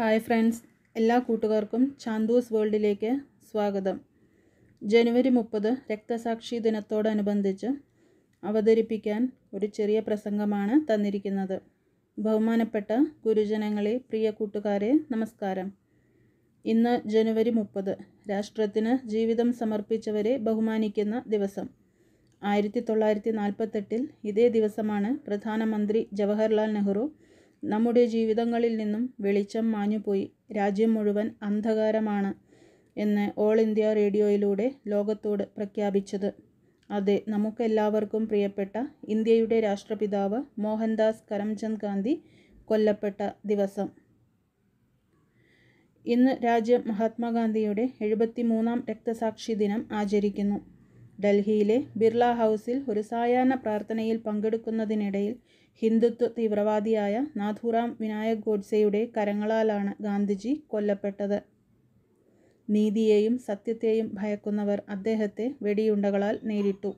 hi friends എല്ലാ കൂട്ടുകാർക്കും ചാന്തൂസ് വേൾഡിലേക്ക് സ്വാഗതം ജനുവരി മുപ്പത് രക്തസാക്ഷി ദിനത്തോടനുബന്ധിച്ച് അവതരിപ്പിക്കാൻ ഒരു ചെറിയ പ്രസംഗമാണ് തന്നിരിക്കുന്നത് ബഹുമാനപ്പെട്ട ഗുരുജനങ്ങളെ പ്രിയ കൂട്ടുകാരെ നമസ്കാരം ഇന്ന് ജനുവരി മുപ്പത് രാഷ്ട്രത്തിന് ജീവിതം സമർപ്പിച്ചവരെ ബഹുമാനിക്കുന്ന ദിവസം ആയിരത്തി തൊള്ളായിരത്തി നാൽപ്പത്തെട്ടിൽ ഇതേ ദിവസമാണ് പ്രധാനമന്ത്രി ജവഹർലാൽ നെഹ്റു നമ്മുടെ ജീവിതങ്ങളിൽ നിന്നും വെളിച്ചം മാഞ്ഞുപോയി രാജ്യം മുഴുവൻ അന്ധകാരമാണ് എന്ന് ഓൾ ഇന്ത്യ റേഡിയോയിലൂടെ ലോകത്തോട് പ്രഖ്യാപിച്ചത് അതെ നമുക്കെല്ലാവർക്കും പ്രിയപ്പെട്ട ഇന്ത്യയുടെ രാഷ്ട്രപിതാവ് മോഹൻദാസ് കരംചന്ദ് ഗാന്ധി കൊല്ലപ്പെട്ട ദിവസം ഇന്ന് രാജ്യം മഹാത്മാഗാന്ധിയുടെ മൂന്നാം രക്തസാക്ഷി ദിനം ആചരിക്കുന്നു ഡൽഹിയിലെ ബിർള ഹൗസിൽ ഒരു സായാഹ്ന പ്രാർത്ഥനയിൽ പങ്കെടുക്കുന്നതിനിടയിൽ ഹിന്ദുത്വ തീവ്രവാദിയായ നാഥുറാം വിനായക് ഗോഡ്സെയുടെ കരങ്ങളാലാണ് ഗാന്ധിജി കൊല്ലപ്പെട്ടത് നീതിയെയും സത്യത്തെയും ഭയക്കുന്നവർ അദ്ദേഹത്തെ വെടിയുണ്ടകളാൽ നേരിട്ടു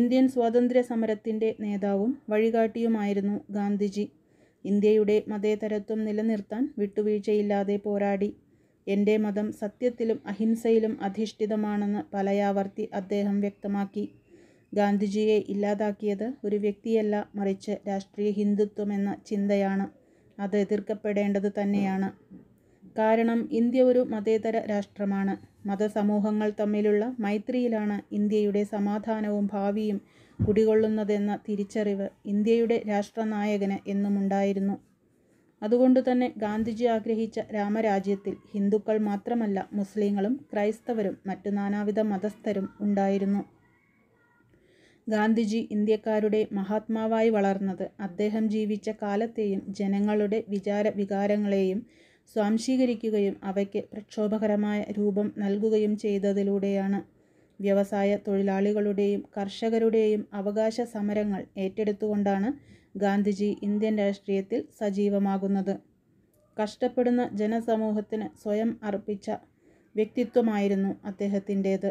ഇന്ത്യൻ സ്വാതന്ത്ര്യ സമരത്തിൻ്റെ നേതാവും വഴികാട്ടിയുമായിരുന്നു ഗാന്ധിജി ഇന്ത്യയുടെ മതേതരത്വം നിലനിർത്താൻ വിട്ടുവീഴ്ചയില്ലാതെ പോരാടി എൻ്റെ മതം സത്യത്തിലും അഹിംസയിലും അധിഷ്ഠിതമാണെന്ന് പലയാവർത്തി അദ്ദേഹം വ്യക്തമാക്കി ഗാന്ധിജിയെ ഇല്ലാതാക്കിയത് ഒരു വ്യക്തിയല്ല മറിച്ച് രാഷ്ട്രീയ ഹിന്ദുത്വമെന്ന ചിന്തയാണ് അത് എതിർക്കപ്പെടേണ്ടത് തന്നെയാണ് കാരണം ഇന്ത്യ ഒരു മതേതര രാഷ്ട്രമാണ് മതസമൂഹങ്ങൾ തമ്മിലുള്ള മൈത്രിയിലാണ് ഇന്ത്യയുടെ സമാധാനവും ഭാവിയും കുടികൊള്ളുന്നതെന്ന തിരിച്ചറിവ് ഇന്ത്യയുടെ രാഷ്ട്രനായകന് എന്നുമുണ്ടായിരുന്നു അതുകൊണ്ട് തന്നെ ഗാന്ധിജി ആഗ്രഹിച്ച രാമരാജ്യത്തിൽ ഹിന്ദുക്കൾ മാത്രമല്ല മുസ്ലിങ്ങളും ക്രൈസ്തവരും മറ്റു നാനാവിധ മതസ്ഥരും ഉണ്ടായിരുന്നു ഗാന്ധിജി ഇന്ത്യക്കാരുടെ മഹാത്മാവായി വളർന്നത് അദ്ദേഹം ജീവിച്ച കാലത്തെയും ജനങ്ങളുടെ വിചാര വികാരങ്ങളെയും സ്വാംശീകരിക്കുകയും അവയ്ക്ക് പ്രക്ഷോഭകരമായ രൂപം നൽകുകയും ചെയ്തതിലൂടെയാണ് വ്യവസായ തൊഴിലാളികളുടെയും കർഷകരുടെയും അവകാശ സമരങ്ങൾ ഏറ്റെടുത്തുകൊണ്ടാണ് ഗാന്ധിജി ഇന്ത്യൻ രാഷ്ട്രീയത്തിൽ സജീവമാകുന്നത് കഷ്ടപ്പെടുന്ന ജനസമൂഹത്തിന് സ്വയം അർപ്പിച്ച വ്യക്തിത്വമായിരുന്നു അദ്ദേഹത്തിൻ്റേത്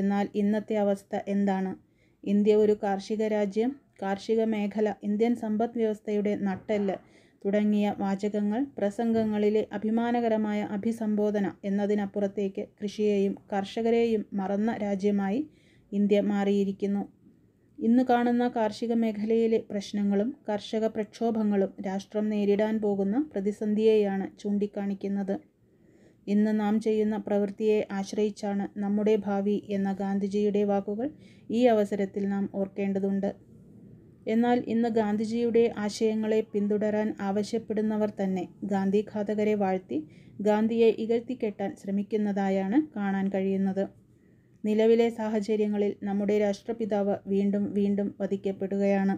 എന്നാൽ ഇന്നത്തെ അവസ്ഥ എന്താണ് ഇന്ത്യ ഒരു കാർഷിക രാജ്യം കാർഷിക മേഖല ഇന്ത്യൻ സമ്പദ് വ്യവസ്ഥയുടെ നട്ടെല്ല് തുടങ്ങിയ വാചകങ്ങൾ പ്രസംഗങ്ങളിലെ അഭിമാനകരമായ അഭിസംബോധന എന്നതിനപ്പുറത്തേക്ക് കൃഷിയെയും കർഷകരെയും മറന്ന രാജ്യമായി ഇന്ത്യ മാറിയിരിക്കുന്നു ഇന്ന് കാണുന്ന കാർഷിക മേഖലയിലെ പ്രശ്നങ്ങളും കർഷക പ്രക്ഷോഭങ്ങളും രാഷ്ട്രം നേരിടാൻ പോകുന്ന പ്രതിസന്ധിയെയാണ് ചൂണ്ടിക്കാണിക്കുന്നത് ഇന്ന് നാം ചെയ്യുന്ന പ്രവൃത്തിയെ ആശ്രയിച്ചാണ് നമ്മുടെ ഭാവി എന്ന ഗാന്ധിജിയുടെ വാക്കുകൾ ഈ അവസരത്തിൽ നാം ഓർക്കേണ്ടതുണ്ട് എന്നാൽ ഇന്ന് ഗാന്ധിജിയുടെ ആശയങ്ങളെ പിന്തുടരാൻ ആവശ്യപ്പെടുന്നവർ തന്നെ ഗാന്ധി ഘാതകരെ വാഴ്ത്തി ഗാന്ധിയെ ഇകഴ്ത്തിക്കെട്ടാൻ ശ്രമിക്കുന്നതായാണ് കാണാൻ കഴിയുന്നത് നിലവിലെ സാഹചര്യങ്ങളിൽ നമ്മുടെ രാഷ്ട്രപിതാവ് വീണ്ടും വീണ്ടും വധിക്കപ്പെടുകയാണ്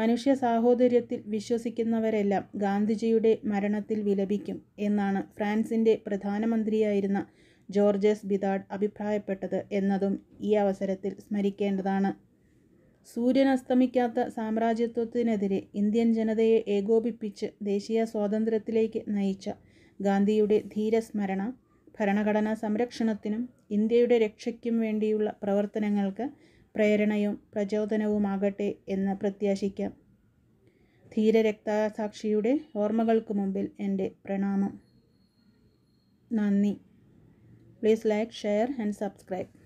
മനുഷ്യ സാഹോദര്യത്തിൽ വിശ്വസിക്കുന്നവരെല്ലാം ഗാന്ധിജിയുടെ മരണത്തിൽ വിലപിക്കും എന്നാണ് ഫ്രാൻസിൻ്റെ പ്രധാനമന്ത്രിയായിരുന്ന ജോർജസ് ബിദാഡ് അഭിപ്രായപ്പെട്ടത് എന്നതും ഈ അവസരത്തിൽ സ്മരിക്കേണ്ടതാണ് സൂര്യൻ അസ്തമിക്കാത്ത സാമ്രാജ്യത്വത്തിനെതിരെ ഇന്ത്യൻ ജനതയെ ഏകോപിപ്പിച്ച് ദേശീയ സ്വാതന്ത്ര്യത്തിലേക്ക് നയിച്ച ഗാന്ധിയുടെ ധീരസ്മരണ ഭരണഘടനാ സംരക്ഷണത്തിനും ഇന്ത്യയുടെ രക്ഷയ്ക്കും വേണ്ടിയുള്ള പ്രവർത്തനങ്ങൾക്ക് പ്രേരണയും പ്രചോദനവുമാകട്ടെ എന്ന് പ്രത്യാശിക്കാം ധീരരക്തസാക്ഷിയുടെ ഓർമ്മകൾക്ക് മുമ്പിൽ എൻ്റെ പ്രണാമം നന്ദി please like share and subscribe